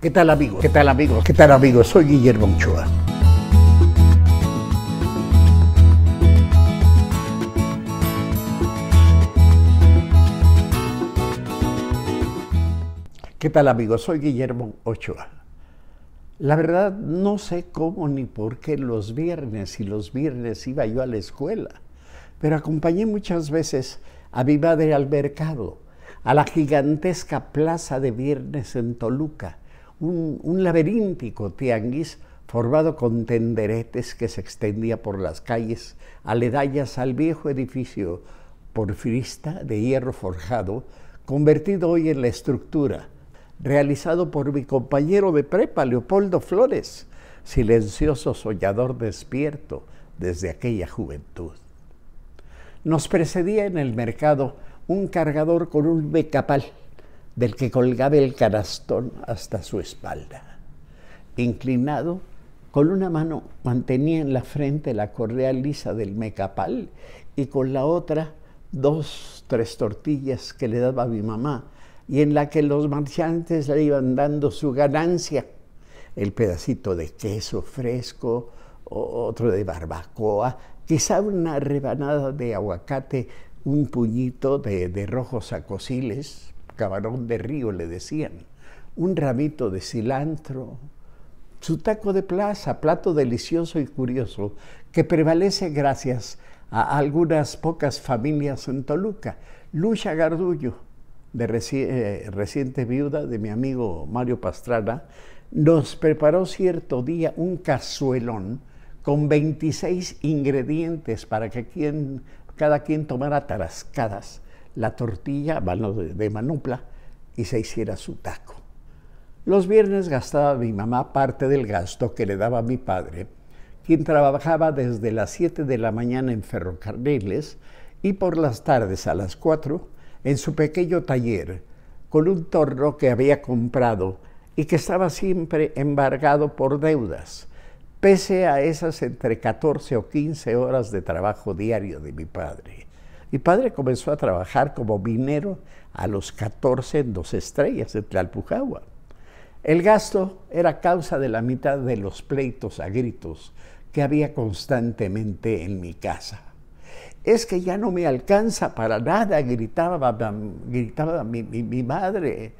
¿Qué tal amigos? ¿Qué tal amigos? ¿Qué tal amigos? Soy Guillermo Ochoa. ¿Qué tal amigos? Soy Guillermo Ochoa. La verdad no sé cómo ni por qué los viernes y los viernes iba yo a la escuela, pero acompañé muchas veces a mi madre al mercado, a la gigantesca plaza de viernes en Toluca un, laberíntico tianguis formado con tenderetes que se extendía por las calles aledañas al viejo edificio porfirista de hierro forjado, convertido hoy en la estructura, realizado por mi compañero de prepa, Leopoldo Flores, silencioso soñador despierto desde aquella juventud. Nos precedía en el mercado un cargador con un becapal del que colgaba el canastón hasta su espalda. Inclinado, con una mano mantenía en la frente la correa lisa del mecapal y con la otra dos, tres tortillas que le daba mi mamá y en la que los marchantes le iban dando su ganancia, el pedacito de queso fresco, otro de barbacoa, quizá una rebanada de aguacate, un puñito de, de rojos acosiles cabarón de río le decían, un ramito de cilantro, su taco de plaza, plato delicioso y curioso que prevalece gracias a algunas pocas familias en Toluca. Lucha Gardullo, de eh, reciente viuda de mi amigo Mario Pastrana, nos preparó cierto día un cazuelón con 26 ingredientes para que quien, cada quien tomara tarascadas la tortilla, mano de manopla, y se hiciera su taco. Los viernes gastaba mi mamá parte del gasto que le daba mi padre, quien trabajaba desde las 7 de la mañana en ferrocarriles y por las tardes a las 4 en su pequeño taller, con un torno que había comprado y que estaba siempre embargado por deudas, pese a esas entre 14 o 15 horas de trabajo diario de mi padre. Mi padre comenzó a trabajar como minero a los 14 en Dos Estrellas, de Tlalpujagua. El gasto era causa de la mitad de los pleitos a gritos que había constantemente en mi casa. Es que ya no me alcanza para nada, gritaba, gritaba mi madre.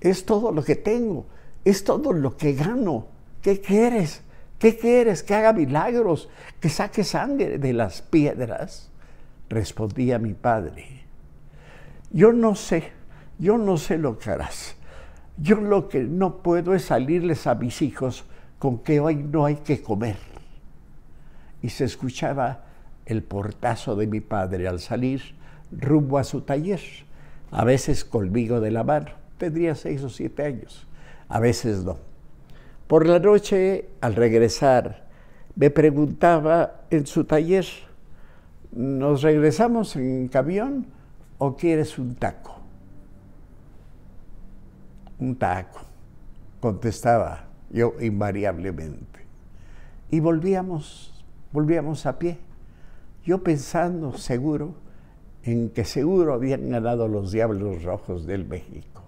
Es todo lo que tengo, es todo lo que gano. ¿Qué quieres? ¿Qué quieres? Que haga milagros, que saque sangre de las piedras respondía mi padre. Yo no sé, yo no sé lo que harás. Yo lo que no puedo es salirles a mis hijos con que hoy no hay que comer. Y se escuchaba el portazo de mi padre al salir rumbo a su taller, a veces conmigo de la mano. Tendría seis o siete años, a veces no. Por la noche, al regresar, me preguntaba en su taller, ¿nos regresamos en camión o quieres un taco? Un taco, contestaba yo invariablemente. Y volvíamos, volvíamos a pie, yo pensando seguro en que seguro habían ganado los Diablos Rojos del México.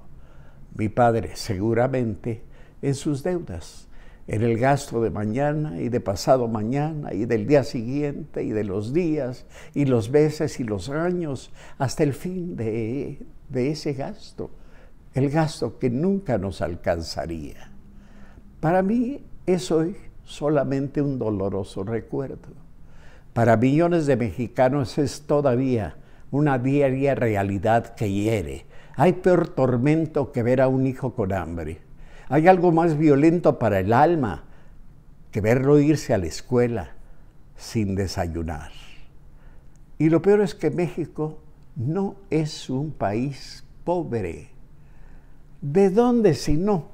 Mi padre seguramente en sus deudas en el gasto de mañana y de pasado mañana y del día siguiente y de los días y los meses y los años hasta el fin de, ese gasto, el gasto que nunca nos alcanzaría. Para mí es hoy solamente un doloroso recuerdo. Para millones de mexicanos es todavía una diaria realidad que hiere. Hay peor tormento que ver a un hijo con hambre hay algo más violento para el alma que verlo irse a la escuela sin desayunar. Y lo peor es que México no es un país pobre. ¿De dónde si no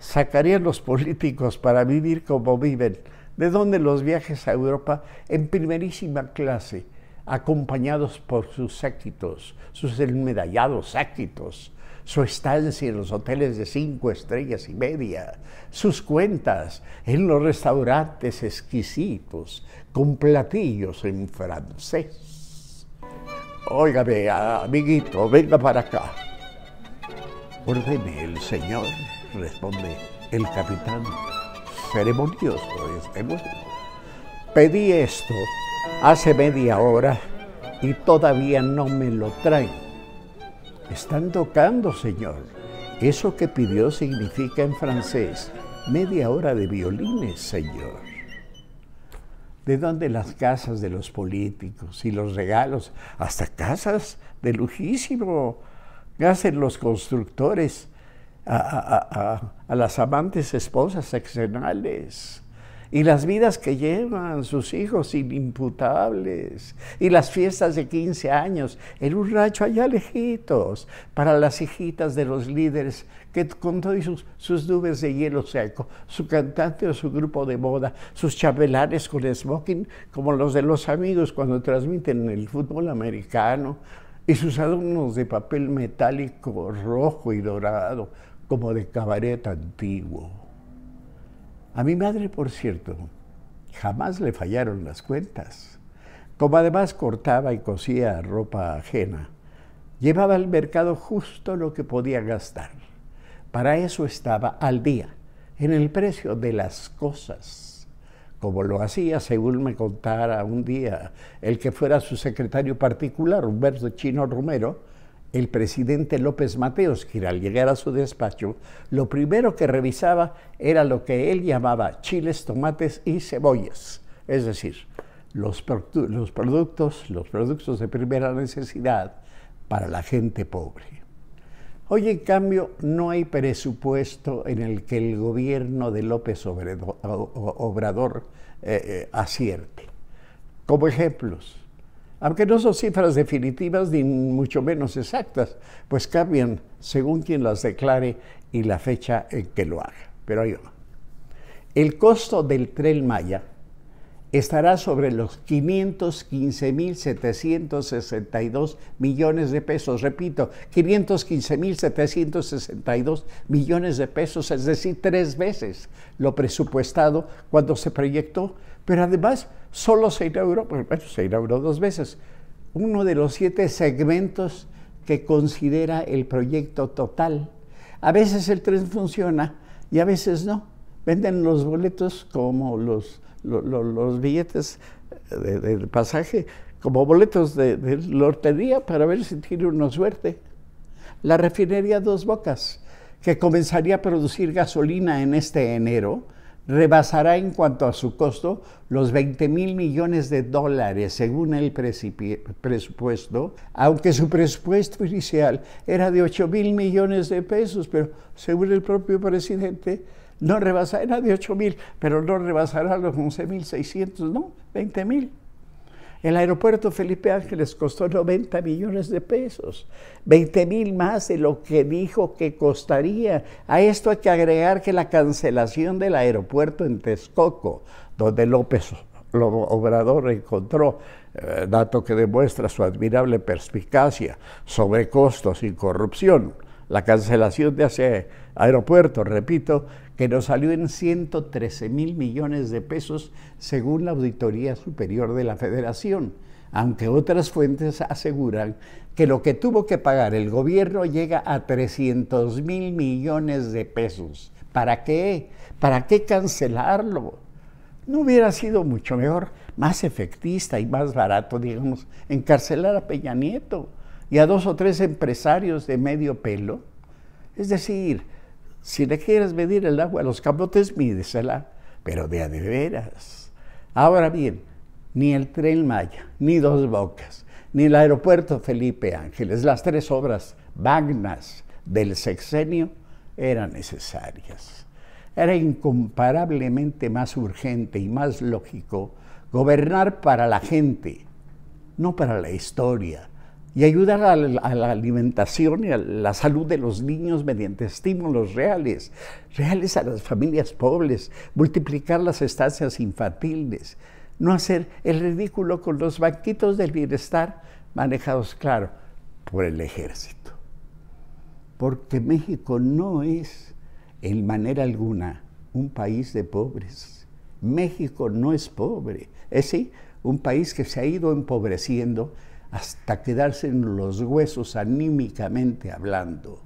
sacarían los políticos para vivir como viven? ¿De dónde los viajes a Europa en primerísima clase, acompañados por sus séquitos, sus enmedallados séquitos, su estancia en los hoteles de cinco estrellas y media, sus cuentas en los restaurantes exquisitos con platillos en francés. Óigame, amiguito, venga para acá. Ordene el señor, responde el capitán, ceremonioso este mundo. Pedí esto hace media hora y todavía no me lo traen. Están tocando, Señor. Eso que pidió significa en francés media hora de violines, Señor. ¿De dónde las casas de los políticos y los regalos? Hasta casas de lujísimo. Hacen los constructores a, las amantes esposas excepcionales y las vidas que llevan sus hijos inimputables, y las fiestas de 15 años en un racho allá lejitos para las hijitas de los líderes que con todos sus, nubes de hielo seco, su cantante o su grupo de moda, sus chabelares con smoking como los de los amigos cuando transmiten el fútbol americano, y sus adornos de papel metálico rojo y dorado como de cabaret antiguo. A mi madre, por cierto, jamás le fallaron las cuentas. Como además cortaba y cosía ropa ajena, llevaba al mercado justo lo que podía gastar. Para eso estaba al día, en el precio de las cosas, como lo hacía, según me contara un día, el que fuera su secretario particular, Humberto Chino Romero, el presidente López Mateos, que al llegar a su despacho, lo primero que revisaba era lo que él llamaba chiles, tomates y cebollas, es decir, los, productos, los productos de primera necesidad para la gente pobre. Hoy, en cambio, no hay presupuesto en el que el gobierno de López Obrador, eh, eh, acierte. Como ejemplos, aunque no son cifras definitivas ni mucho menos exactas, pues cambian según quien las declare y la fecha en que lo haga. Pero ahí uno El costo del tren Maya estará sobre los 515.762 millones de pesos. Repito, 515.762 millones de pesos, es decir, tres veces lo presupuestado cuando se proyectó, pero además solo se inauguró, pues, bueno, se inauguró dos veces, uno de los siete segmentos que considera el proyecto total. A veces el tren funciona y a veces no. Venden los boletos como los los billetes eh, de, pasaje como boletos de, de, lotería para ver si tiene una suerte. La refinería Dos Bocas, que comenzaría a producir gasolina en este enero, rebasará en cuanto a su costo los 20 mil millones de dólares según el presupuesto, aunque su presupuesto inicial era de 8 mil millones de pesos, pero según el propio presidente, no rebasará, era de 8 mil, pero no rebasará los 11 mil 600, no, 20 mil. El aeropuerto Felipe Ángeles costó 90 millones de pesos, 20 mil más de lo que dijo que costaría. A esto hay que agregar que la cancelación del aeropuerto en Texcoco, donde López Obrador encontró, eh, dato que demuestra su admirable perspicacia sobre costos y corrupción, la cancelación de ese aeropuerto, repito, que nos salió en 113 mil millones de pesos según la Auditoría Superior de la Federación, aunque otras fuentes aseguran que lo que tuvo que pagar el gobierno llega a 300 mil millones de pesos. ¿Para qué? ¿Para qué cancelarlo? ¿No hubiera sido mucho mejor, más efectista y más barato, digamos, encarcelar a Peña Nieto y a dos o tres empresarios de medio pelo? Es decir, si le quieres medir el agua a los camotes, mídesela, pero de a de veras. Ahora bien, ni el tren Maya, ni Dos Bocas, ni el aeropuerto Felipe Ángeles, las tres obras magnas del sexenio eran necesarias. Era incomparablemente más urgente y más lógico gobernar para la gente, no para la historia, y ayudar a la, alimentación y a la salud de los niños mediante estímulos reales, reales a las familias pobres, multiplicar las estancias infantiles, no hacer el ridículo con los banquitos del bienestar manejados, claro, por el ejército. Porque México no es en manera alguna un país de pobres. México no es pobre, es ¿eh? sí, un país que se ha ido empobreciendo hasta quedarse en los huesos anímicamente hablando.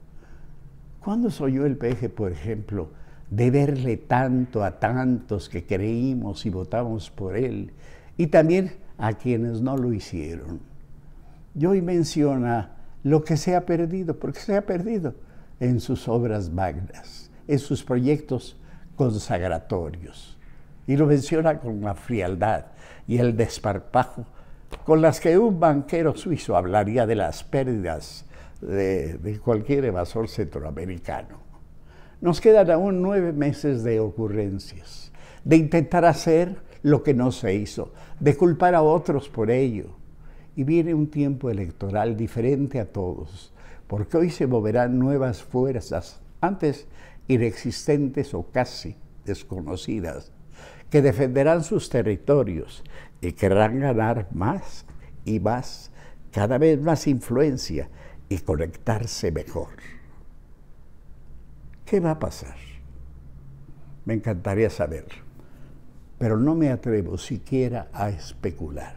¿Cuándo soy yo el peje, por ejemplo, de verle tanto a tantos que creímos y votamos por él, y también a quienes no lo hicieron? Y hoy menciona lo que se ha perdido, porque se ha perdido en sus obras magnas, en sus proyectos consagratorios. Y lo menciona con la frialdad y el desparpajo con las que un banquero suizo hablaría de las pérdidas de, cualquier evasor centroamericano. Nos quedan aún nueve meses de ocurrencias, de intentar hacer lo que no se hizo, de culpar a otros por ello. Y viene un tiempo electoral diferente a todos, porque hoy se moverán nuevas fuerzas, antes inexistentes o casi desconocidas, que defenderán sus territorios y querrán ganar más y más, cada vez más influencia y conectarse mejor. ¿Qué va a pasar? Me encantaría saber, pero no me atrevo siquiera a especular.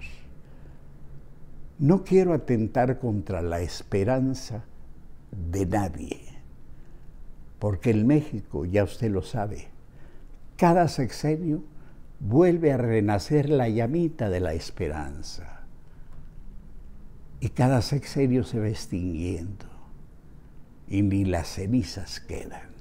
No quiero atentar contra la esperanza de nadie, porque el México, ya usted lo sabe, cada sexenio vuelve a renacer la llamita de la esperanza. Y cada sexenio se va extinguiendo y ni las cenizas quedan.